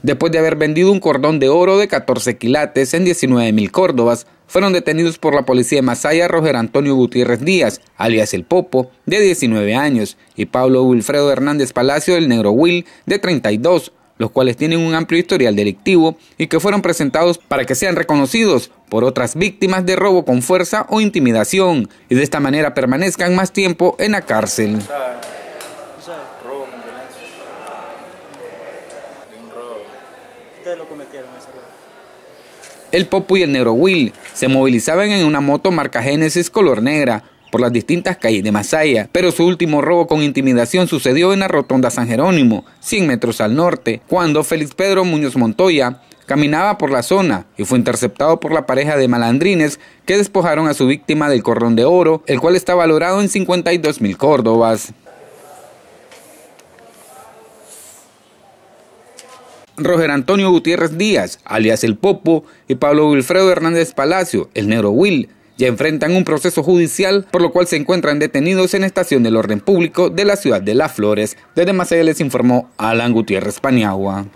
Después de haber vendido un cordón de oro de 14 quilates en 19 mil córdobas, fueron detenidos por la policía de Masaya Roger Antonio Gutiérrez Díaz, alias El Popo, de 19 años, y Pablo Wilfredo Hernández Palacio del Negro Will, de 32, los cuales tienen un amplio historial delictivo y que fueron presentados para que sean reconocidos por otras víctimas de robo con fuerza o intimidación, y de esta manera permanezcan más tiempo en la cárcel. cometieron El Popo y el Negro Will se movilizaban en una moto marca Genesis color negra por las distintas calles de Masaya, pero su último robo con intimidación sucedió en la rotonda San Jerónimo, 100 metros al norte, cuando Félix Pedro Muñoz Montoya caminaba por la zona y fue interceptado por la pareja de malandrines que despojaron a su víctima del cordón de oro, el cual está valorado en 52 mil córdobas. Roger Antonio Gutiérrez Díaz, alias El Popo, y Pablo Wilfredo Hernández Palacio, el Negro Will, ya enfrentan un proceso judicial por lo cual se encuentran detenidos en estación del orden público de la ciudad de Las Flores. Desde Macea les informó Alan Gutiérrez Paniagua.